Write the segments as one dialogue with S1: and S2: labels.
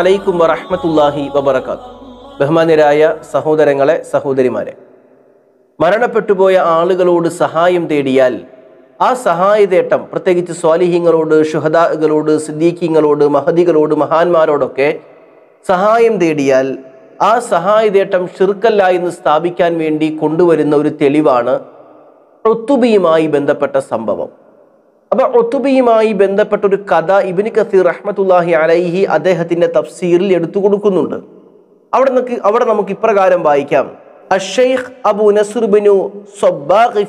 S1: അലൈക്കും വറഹമത്തല്ലാഹി വബർക്കാത്തു ബഹുമാനരായ സഹോദരങ്ങളെ സഹോദരിമാരെ മരണപ്പെട്ടുപോയ ആളുകളോട് സഹായം തേടിയാൽ ആ സഹായതേട്ടം പ്രത്യേകിച്ച് സ്വാലിഹിങ്ങളോട് ഷുഹദാകളോട് സിദ്ദീഖിങ്ങളോട് മഹദികളോട് മഹാന്മാരോടൊക്കെ സഹായം തേടിയാൽ ആ സഹായതേട്ടം ഷിർക്കല്ല എന്ന് സ്ഥാപിക്കാൻ വേണ്ടി കൊണ്ടുവരുന്ന ഒരു തെളിവാണ് ഋത്തുബിയുമായി ബന്ധപ്പെട്ട സംഭവം അപ്പൊ ഒത്തുബിയുമായി ബന്ധപ്പെട്ട ഒരു കഥ ഇബിന് കസീർ റഹ്മത്തുല്ലാഹി അലൈഹി അദ്ദേഹത്തിന്റെ തഫ്സീറിൽ എടുത്തു കൊടുക്കുന്നുണ്ട് അവിടെ നമുക്ക് അവിടെ നമുക്ക് ഇപ്രകാരം വായിക്കാം അഷെയ്ഖ് അബു നസുർബിനു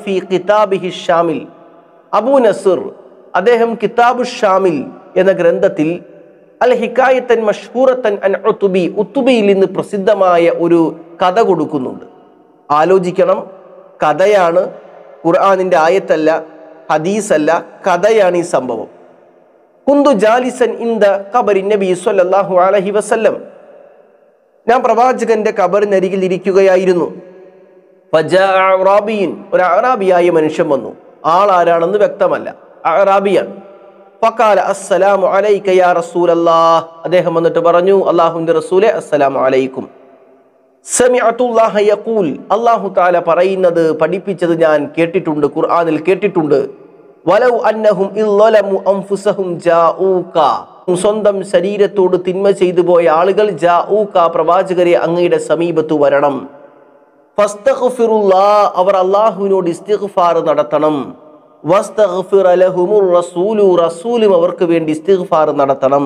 S1: ഫി കിതാബിഹി ഷാമിൽ അബു നസുർ അദ്ദേഹം കിതാബു ഷാമിൽ എന്ന ഗ്രന്ഥത്തിൽ അൽ ഹിക്കായത്തൻ മഷ്ഹൂറത്തൻ അൻബി ഉത്തുബിയിൽ നിന്ന് പ്രസിദ്ധമായ ഒരു കഥ കൊടുക്കുന്നുണ്ട് ആലോചിക്കണം കഥയാണ് ഖുർആാനിൻ്റെ ആയത്തല്ല ഹദീസല്ല കഥയാണ് ഈ സംഭവം കുന്തു ജാലിസൻ ഇന്ദ കബറി നബി സല്ലാഹു അലഹി വസല്ലം ഞാൻ പ്രവാചകന്റെ കബറിനരികിൽ ഇരിക്കുകയായിരുന്നു ഒരു അറാബിയായ മനുഷ്യൻ വന്നു ആൾ ആരാണെന്ന് വ്യക്തമല്ല അറാബിയാണ് ഫക്കാല അസ്സലാമു അലൈക്കയാ റസൂലല്ലാ അദ്ദേഹം വന്നിട്ട് പറഞ്ഞു അള്ളാഹുന്റെ റസൂലെ അസ്സലാമു അലൈക്കും യഖൂൽ അള്ളാഹു താല പറയുന്നത് പഠിപ്പിച്ചത് ഞാൻ കേട്ടിട്ടുണ്ട് ഖുർആാനിൽ കേട്ടിട്ടുണ്ട് വലൗ അന്നഹും സ്വന്തം ശരീരത്തോട് തിന്മ ചെയ്തു പോയ ആളുകൾ പ്രവാചകരെ അങ്ങയുടെ സമീപത്ത് വരണം അവർ അള്ളാഹുവിനോട് ഇസ്തിഗ്ഫാർ നടത്തണം വസ്തഗ്ഫിർ റസൂലും അവർക്ക് വേണ്ടി ഇസ്തിഗ്ഫാർ നടത്തണം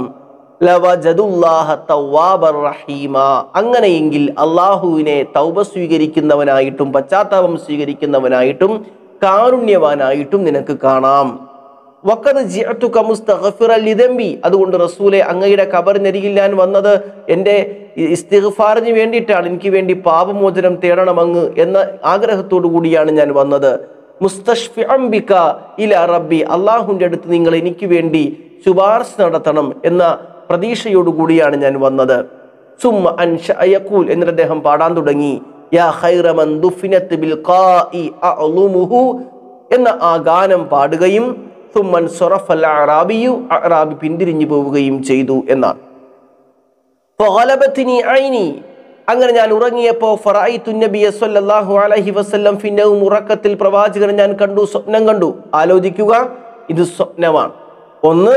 S1: അങ്ങനെയെങ്കിൽ അള്ളാഹുവിനെ തൗബ സ്വീകരിക്കുന്നവനായിട്ടും പശ്ചാത്താപം സ്വീകരിക്കുന്നവനായിട്ടും കാരുണ്യവാനായിട്ടും നിനക്ക് കാണാം അതുകൊണ്ട് റസൂലെ അങ്ങയുടെ കബറിനരികിൽ ഞാൻ വന്നത് എൻ്റെ ഇസ്തിഗ്ഫാറിന് വേണ്ടിയിട്ടാണ് എനിക്ക് വേണ്ടി പാപമോചനം തേടണം അങ്ങ് എന്ന ആഗ്രഹത്തോടു കൂടിയാണ് ഞാൻ വന്നത് മുസ്തഷ്ഫിഅംബിക ഇല റബ്ബി അള്ളാഹുവിൻ്റെ അടുത്ത് നിങ്ങൾ എനിക്ക് വേണ്ടി ശുപാർശ നടത്തണം എന്ന പ്രതീക്ഷയോടുകൂടിയാണ് ഞാൻ വന്നത് സുമ അൻ അയക്കൂൽ എന്നിട്ട് അദ്ദേഹം പാടാൻ തുടങ്ങി യാ ബിൽ എന്ന ആ ഗാനം പാടുകയും സുമൻ സൊറഫ് അറാബിയു അറാബി പിന്തിരിഞ്ഞു പോവുകയും ചെയ്തു എന്നാണ് അങ്ങനെ ഞാൻ ഉറങ്ങിയപ്പോൾ ഫറായി തുന്നബി ഉറക്കത്തിൽ പ്രവാചകനെ ഞാൻ കണ്ടു സ്വപ്നം കണ്ടു ആലോചിക്കുക ഇത് സ്വപ്നമാണ് ഒന്ന്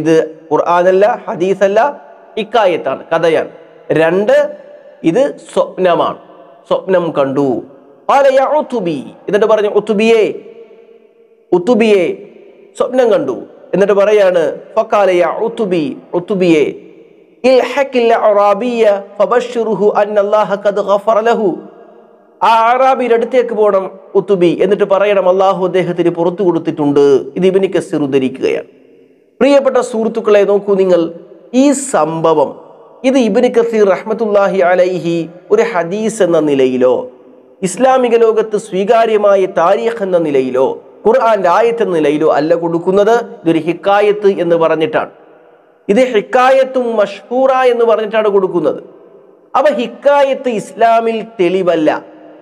S1: ഇത് ഖുർആാനല്ല ഹദീസല്ല ഇക്കായത്താണ് കഥയാണ് രണ്ട് ഇത് സ്വപ്നമാണ് സ്വപ്നം കണ്ടു എന്നിട്ട് പറഞ്ഞു ഉത്തുബിയെ ഉത്തുബിയെ സ്വപ്നം കണ്ടു എന്നിട്ട് പറയാണ് അടുത്തേക്ക് പോകണം ഉത്തുബി എന്നിട്ട് പറയണം അള്ളാഹു അദ്ദേഹത്തിന് പുറത്തു കൊടുത്തിട്ടുണ്ട് ഇത് ഇബിനി കസീർ ഉദ്ധരിക്കുകയാണ് പ്രിയപ്പെട്ട സുഹൃത്തുക്കളെ നോക്കൂ നിങ്ങൾ ഈ സംഭവം ഇത് ഇബിന് കസീർ റഹ്മത്തുല്ലാഹി അലൈഹി ഒരു ഹദീസ് എന്ന നിലയിലോ ഇസ്ലാമിക ലോകത്ത് സ്വീകാര്യമായ താരിഖ് എന്ന നിലയിലോ ഖുർആൻ ആയത്ത് എന്ന നിലയിലോ അല്ല കൊടുക്കുന്നത് ഇതൊരു ഹിക്കായത്ത് എന്ന് പറഞ്ഞിട്ടാണ് ഇത് ഹിക്കായത്തും മഷ്ഹൂറ എന്ന് പറഞ്ഞിട്ടാണ് കൊടുക്കുന്നത് അപ്പൊ ഹിക്കായത്ത് ഇസ്ലാമിൽ തെളിവല്ല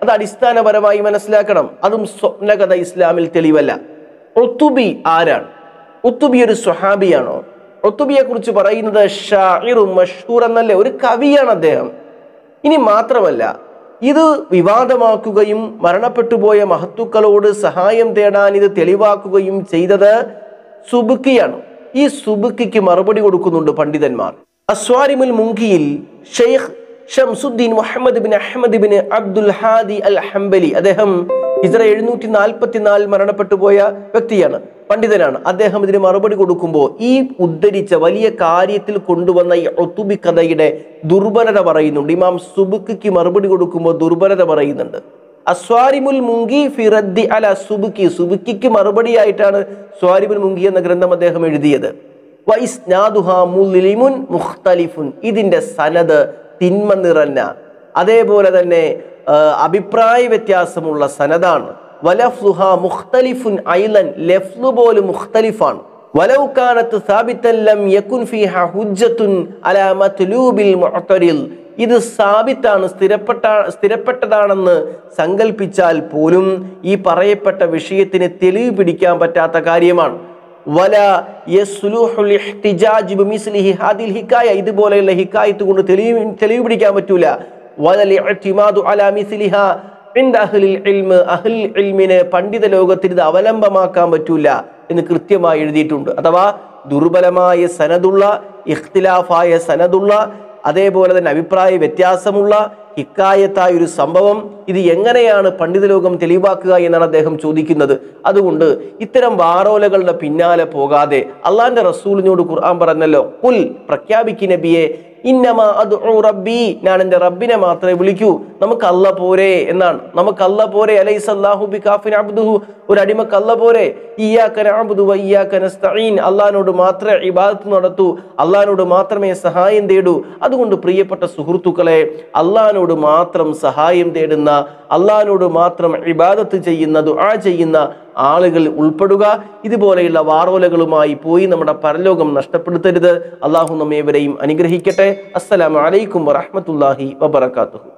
S1: അത് അടിസ്ഥാനപരമായി മനസ്സിലാക്കണം അതും സ്വപ്നകഥ ഇസ്ലാമിൽ തെളിവല്ല ഒത്തുബി ആരാണ് ഉത്തുബി ഒരു സ്വഹാബിയാണോ ഒത്തുബിയെ കുറിച്ച് പറയുന്നത് ഷാഹിറും മഷൂർ എന്നല്ലേ ഒരു കവിയാണ് അദ്ദേഹം ഇനി മാത്രമല്ല ഇത് വിവാദമാക്കുകയും മരണപ്പെട്ടുപോയ മഹത്തുക്കളോട് സഹായം തേടാൻ ഇത് തെളിവാക്കുകയും ചെയ്തത് സുബുക്കിയാണ് ഈ സുബുക്കിക്ക് മറുപടി കൊടുക്കുന്നുണ്ട് പണ്ഡിതന്മാർ അസ്വാരിമുൽ മുങ്കിയിൽ ഷെയ്ഖ് ഷംസുദ്ദീൻ മുഹമ്മദ് ബിൻ അഹമ്മദ് ബിൻ അബ്ദുൽ ഹാദി അൽ ഹംബലി അദ്ദേഹം ഇത്ര എഴുന്നൂറ്റി നാൽപ്പത്തിനാലിൽ മരണപ്പെട്ടു പോയ വ്യക്തിയാണ് പണ്ഡിതനാണ് അദ്ദേഹം ഇതിന് മറുപടി കൊടുക്കുമ്പോൾ ഈ ഉദ്ധരിച്ച വലിയ കാര്യത്തിൽ കൊണ്ടുവന്ന ഈ ഒത്തുബി കഥയുടെ ദുർബലത പറയുന്നുണ്ട് ഇമാം സുബുക്കിക്ക് മറുപടി കൊടുക്കുമ്പോൾ ദുർബലത പറയുന്നുണ്ട് അസ്വാരിമുൽ മുങ്കി ഫിറദ്ദി അല സുബുക്കി സുബുക്കിക്ക് മറുപടിയായിട്ടാണ് സ്വാരിമുൽ മുങ്കി എന്ന ഗ്രന്ഥം അദ്ദേഹം എഴുതിയത് ഇതിന്റെ സനത് തിന്മ നിറഞ്ഞ അതേപോലെ തന്നെ അഭിപ്രായ വ്യത്യാസമുള്ള സനദാണ് വലഫ്ലുഹ മുഖ്തലിഫുൻ ഐലൻ ലെഫ്ലു പോലും മുഖ്തലിഫാണ് ولو كانت ثابتا യകുൻ يكن فيها حجة على مطلوب ഇത് സ്ഥാപിത്താണ് സ്ഥിരപ്പെട്ട സ്ഥിരപ്പെട്ടതാണെന്ന് സങ്കല്പിച്ചാൽ പോലും ഈ പറയപ്പെട്ട വിഷയത്തിന് തെളിവ് പിടിക്കാൻ പറ്റാത്ത കാര്യമാണ് വല ഹാദിൽ ഇതുപോലെയുള്ള ഹിക്കായത്ത് കൊണ്ട് തെളിവ് തെളിവ് പിടിക്കാൻ പറ്റൂല പണ്ഡിത ലോകത്തിൽ ഇത് അവലംബമാക്കാൻ പറ്റൂല എന്ന് കൃത്യമായി എഴുതിയിട്ടുണ്ട് അഥവാ ദുർബലമായ സനദുള്ള ഇഖ്തിലാഫായ സനദുള്ള അതേപോലെ തന്നെ അഭിപ്രായ വ്യത്യാസമുള്ള ഇക്കായത്തായ ഒരു സംഭവം ഇത് എങ്ങനെയാണ് പണ്ഡിത ലോകം തെളിവാക്കുക എന്നാണ് അദ്ദേഹം ചോദിക്കുന്നത് അതുകൊണ്ട് ഇത്തരം വാറോലകളുടെ പിന്നാലെ പോകാതെ അള്ളാന്റെ റസൂലിനോട് ഖുർആൻ പറഞ്ഞല്ലോ പുൽ പ്രഖ്യാപിക്കുന്ന നബിയെ ഇന്നമാ അത് റബ്ബി ഞാൻ എൻ്റെ റബ്ബിനെ മാത്രമേ വിളിക്കൂ നമുക്ക് അല്ല പോരെ എന്നാണ് നമുക്ക് അല്ല പോരെ അലൈ ഒരു അടിമക്ക് പോരെ ഇയാക്കൻ അള്ളഹാനോട് മാത്രമേ ഇബാദത്ത് നടത്തൂ അള്ളഹാനോട് മാത്രമേ സഹായം തേടൂ അതുകൊണ്ട് പ്രിയപ്പെട്ട സുഹൃത്തുക്കളെ അള്ളഹാനോട് മാത്രം സഹായം തേടുന്ന അള്ളഹാനോട് മാത്രം ഇബാദത്ത് ചെയ്യുന്ന ദുആ ചെയ്യുന്ന ആളുകൾ ഉൾപ്പെടുക ഇതുപോലെയുള്ള വാറോലകളുമായി പോയി നമ്മുടെ പരലോകം നഷ്ടപ്പെടുത്തരുത് അള്ളാഹു നമ്മേവരെയും അനുഗ്രഹിക്കട്ടെ അസ്സലാമലൈക്കും വറഹമത്തല്ലാഹി വബർക്കാത്തു